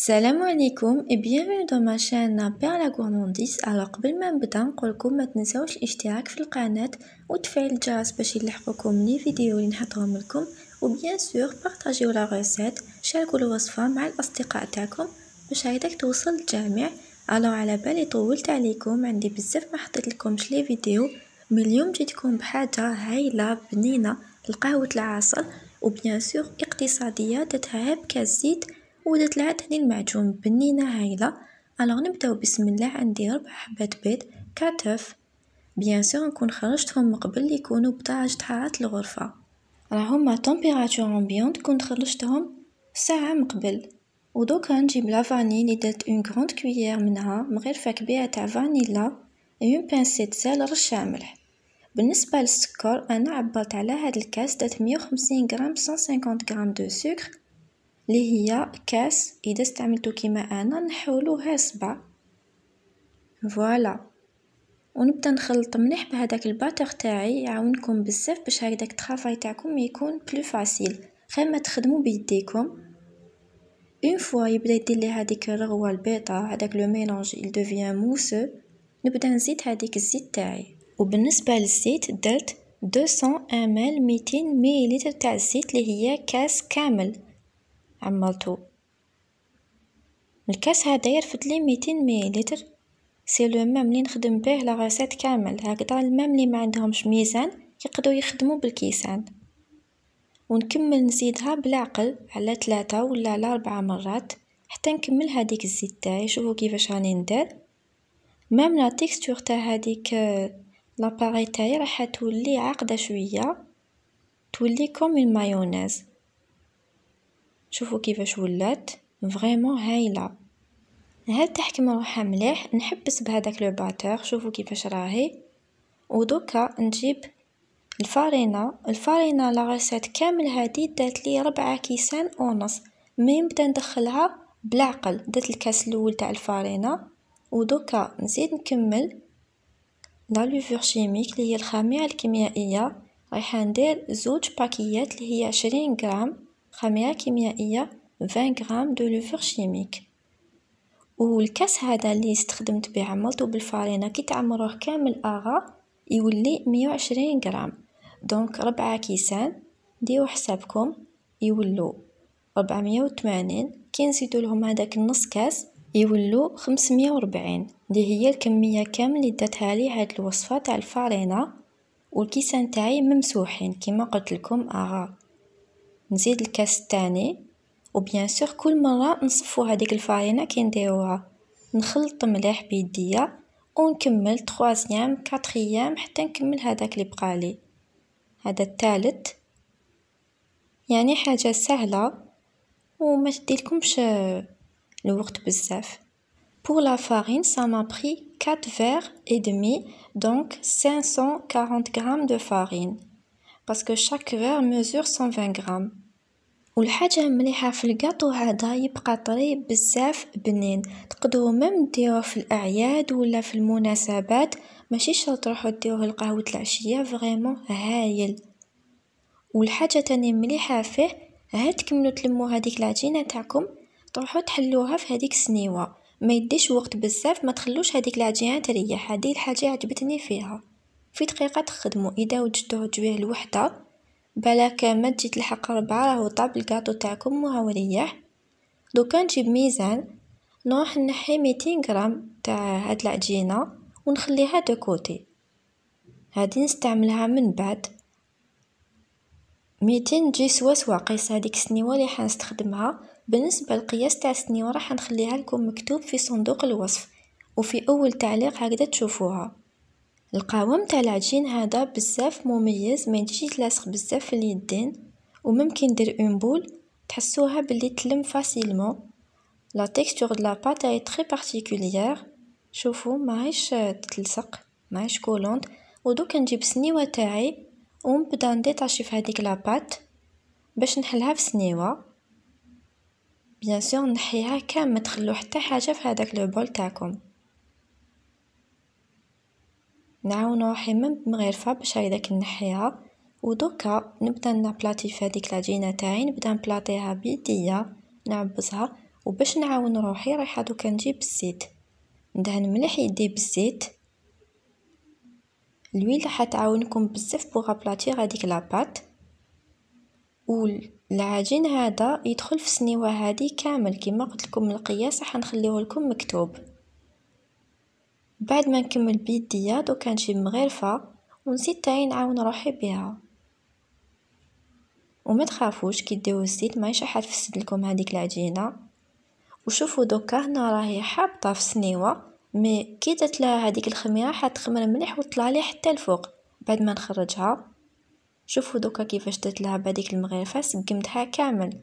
السلام عليكم بيانفينو دو ما شان بير لا غورمانديز الو قبل ما نبدا نقولكم ما تنساوش الاشتراك في القناه وتفعيل الجرس باش يلحقوكم لي فيديو اللي نحطهم لكم وبيان سور بارطاجيو لا ريسيت شاركوا الوصفه مع الاصدقاء تاعكم باش هيداك توصل للجميع الو على بالي طولت عليكم عندي بزاف ما حطيت لكمش لي فيديو مي اليوم جيتكم بحاجه هايله بنينه لقهوه العسل وبيان سور اقتصاديه تتعب كالزيت ولا طلعت هذه المعجون بنينه هايله الوغ نبداو بسم الله عندي ربع حبات بيض كاتف بيان سور نكون خرجتهم قبل يكونوا بدرجه حراره الغرفه راهم مع تومبيراتور امبيونت كنت خرجتهم ساعه من قبل ودوكا نجيب لافاني لي درت اون كروند كويير منها مغرفة كبيرة تاع فانيلا و اون بانسيت سال رشا ملح بالنسبه للسكر انا عبرت على هاد الكاس درت ميه خمسين غرام 150 غرام دو سكر اللي هي كاس اذا استعملتو كيما انا نحولوها صبع فوالا ونبدا نخلط مليح بهذاك الباتور تاعي يعاونكم بزاف باش هكداك الترافاي تاعكم يكون بلو فاسيل غير ما تخدموا بيديكم اون فوا يبدا يدير لي هذيك الرغوه البيضاء هذاك لو ميلونج يل دوفيان موسو نبدا نزيد هذيك الزيت تاعي وبالنسبه للزيت درت 200 ml 200 مليلتر تاع الزيت اللي هي كاس كامل عمرتو الكاس هذا يرفد لي ميتين مليلتر سي لو مام لي نخدم بيه لا غاسيت كامل هكذا المام لي ما عندهمش ميزان يقدروا يخدموا بالكيسان ونكمل نزيدها بالعقل على ثلاثة ولا على أربعة مرات حتى نكمل هذيك الزيت تاعي شوفوا كيفاش راني ندير مام لا تيكستور تاع هذيك لاباري تاعي راح تولي عاقده شويه تولي كوم المايونيز شوفوا كيفاش ولات فريمون هايله هاد تحكم روحها مليح نحبس بهذاك لو باتور شوفوا كيفاش راهي ودوكا نجيب الفارينة الفارينة لا كامل هادي دات لي ربعة كيسان ونص مي نبدا ندخلها بالعقل درت الكاس الاول تاع الفارينة ودوكا نزيد نكمل لا لوفور شيميك اللي هي الخميره الكيميائيه رايحه ندير زوج باكيات اللي هي 20 غرام خامية كيميائية 20 غرام دو لوفور شيميك والكاس هذا اللي استخدمت بيه عملته بالفارينه كي تعمروه كامل اغا يولي 120 غرام دونك ربعة كيسان ديروا حسابكم يولو 480 كي نزيدو لهم هذاك النص كاس يولو 540 دي هي الكميه كامل اللي داتها لي هاد الوصفه تاع الفارينه والكيسان تاعي ممسوحين كما قلت لكم اغا نزيد الكاس الثاني وبيان سور كل مره نصفو هذيك الفرينه كي نديروها نخلط مليح بيديا ونكمل تخوازيام كاتريام حتى نكمل هذاك اللي بقالي هذا الثالث يعني حاجه سهله وما تديلكمش الوقت بزاف Pour la farine, ça m'a pris 4 verres et demi, donc 540 g de farine. باسكو شاك مزور مسور 120 غرام والحاجة مليحة في الكاطو هذا يبقى طري بزاف بنين تقدروا ميم ديروه في الاعياد ولا في المناسبات ماشي شرط تروحوا ديروه لقهوة العشية فريمون هايل والحاجة تاني مليحة فيه هاد تكملوا تلمو هاديك العجينة تاعكم تروحوا تحلوها في هاديك السنيوه ما يديش وقت بزاف ما تخلوش هاديك العجينه تريح هادي الحاجه عجبتني فيها في دقيقة تخدمو إذا وجدتوه تبيه الوحدة بلاك ما تجي تلحق ربعة راهو طاب الكاطو تاعكم وهو ريح دوكا نجيب ميزان نروح نحي ميتين غرام تاع هاد العجينة ونخليها دو كوتي هادي نستعملها من بعد ميتين جي سوا سوا قيس هاديك السنيوة اللي حنستخدمها بالنسبة للقياس تاع راح نخليها لكم مكتوب في صندوق الوصف وفي أول تعليق هكذا تشوفوها القوام تاع العجين هذا بزاف مميز ما تجي تلاصق بزاف في اليدين وممكن دير اون بول تحسوها بلي تلم فاسيلمون لا تيكستور دو لا بات اي تري بارتيكولير شوفوا ماهيش تتلصق ماهيش كولونت ودوك نجيب سنيوة تاعي ونبدا نديتاشي في هذيك لا بات باش نحلها في سنيوة بيان سور نحيها كامل ما تخلو حتى حاجه في هذاك لو بول تاعكم نعاونو حمام بمغرفه باش داك نحيها ودوكا نبدا نبلاطي في هذيك العجينه تاعي نبدا نبلاطيها بيديا نعبزها وباش نعاون روحي رايحه دوكا نجيب الزيت ندهن مليح يدي بالزيت الويل راح تعاونكم بزاف بوغ ابلاطي هذيك لاباط والعجين هذا يدخل في السنيوه هذه كامل كما قلت لكم القياس راح نخليه لكم مكتوب بعد ما نكمل بيديا دوكا شي مغرفة ونسيت تاعي نعاون روحي بها وما تخافوش كي ديروا الزيت ما حد تفسد لكم هذيك العجينه وشوفوا دوكا هنا راهي حابطه في السنيوه مي كي درت لها هذيك الخميره حتخمر مليح وطلع لي حتى الفوق بعد ما نخرجها شوفوا دوكا كيفاش درت لها بهذيك المغرفه سقمتها كامل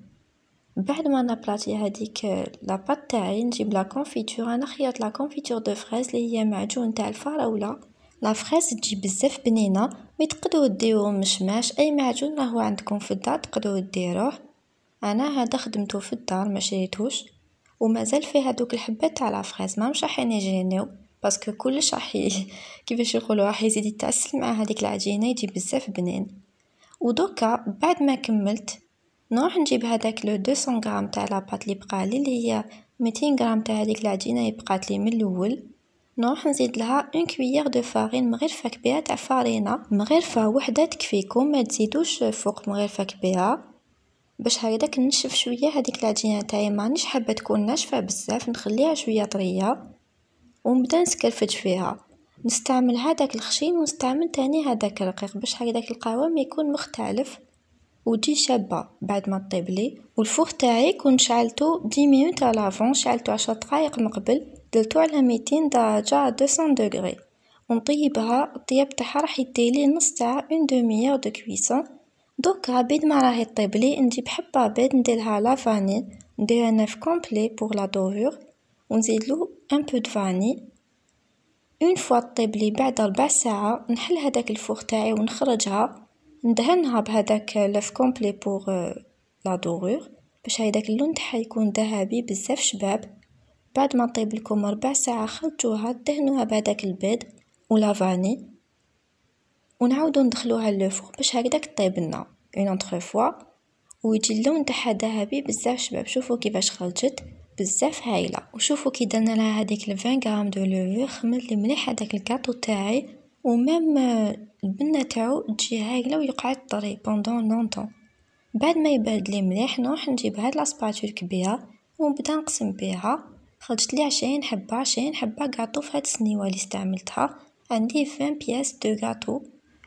بعد ما نبلاتي هذيك لاباط تاعي نجيب لا كونفيتور انا خياط لا كونفيتور دو فريز اللي هي معجون تاع الفراوله لا فريز تجي بزاف بنينه مي تقدروا ديروا مشماش اي معجون راهو عندكم في الدار تقدروا ديروه انا هذا خدمته في الدار ما شريتوش ومازال فيه هذوك الحبات تاع لا فريز ما مش راحين يجينيو باسكو كلش راح كيفاش يقولوا راح يزيد يتعسل مع هذيك العجينه يجي بزاف بنين ودوكا بعد ما كملت نروح نجيب هذاك لو 200 غرام تاع لاباط اللي بقالي اللي هي 200 غرام تاع هذيك العجينه اللي بقات لي من الاول نروح نزيد لها اون كويير دو فارين مغرفه كبيره تاع فارينه مغرفه وحده تكفيكم ما تزيدوش فوق مغرفه كبيره باش هكذاك نشف شويه هذيك العجينه تاعي مانيش حابه تكون ناشفه بزاف نخليها شويه طريه ونبدا نسكرفج فيها نستعمل هذاك الخشين ونستعمل تاني هذاك الرقيق باش هكذاك القوام يكون مختلف وتجي شابه بعد ما طيب لي والفوغ تاعي كنت شعلتو دي مينوت على لافون شعلتو 10 دقائق من قبل درتو على ميتين درجه 200 دوغري ونطيبها الطياب تاعها راح يديلي نص ساعه اون دوميير دو كويسون دوكا بيد ما راهي طيب لي نجيب حبه بيض نديرها لا فاني ندير نف كومبلي بوغ لا ونزيد له ان بو دو فاني اون فوا طيب لي بعد ربع ساعه نحل هداك الفوغ تاعي ونخرجها ندهنها بهذاك لاف كومبلي بوغ آه، لا دورور باش هذاك اللون تاعها يكون ذهبي بزاف شباب بعد ما طيب لكم ربع ساعة خلطوها دهنوها بهذاك البيض ولا فاني ونعاودو ندخلوها للفور باش هكداك طيب لنا اون فوا ويجي اللون تاعها ذهبي بزاف شباب شوفوا كيفاش خرجت بزاف هايله وشوفوا كي درنا لها هذيك 20 غرام دو لوفور خمرت لي مليح هذاك الكاطو تاعي ومام البنة تاعو تجي هايلة ويقعد طري بوندون لونتون بعد ما لي مليح نروح نجيب هاد لاسباتول كبيرة ونبدا نقسم بيها لي عشرين حبة عشرين حبة قاطو هاد السنيوة لي استعملتها عندي فان بياس دو قاطو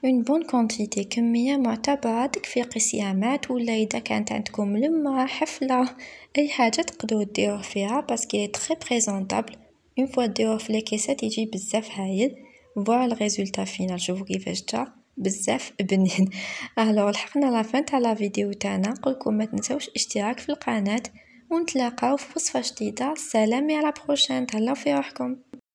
اون بون كونتيتي كمية معتبرة تكفي قسيامات ولا اذا كانت عندكم لما حفلة اي حاجة تقدروا ديروه فيها باسكو تخي بريزونطابل اون فوا ديروه في لي كيسات يجي بزاف هايل فوالا الريزولتا فينال شوفو كيفاش جا بزاف بنين الوغ لحقنا لا تاع لا فيديو تاعنا نقولكم ما تنساوش اشتراك في القناه ونتلاقاو في وصفه جديده سلام على بروشين تهلاو في روحكم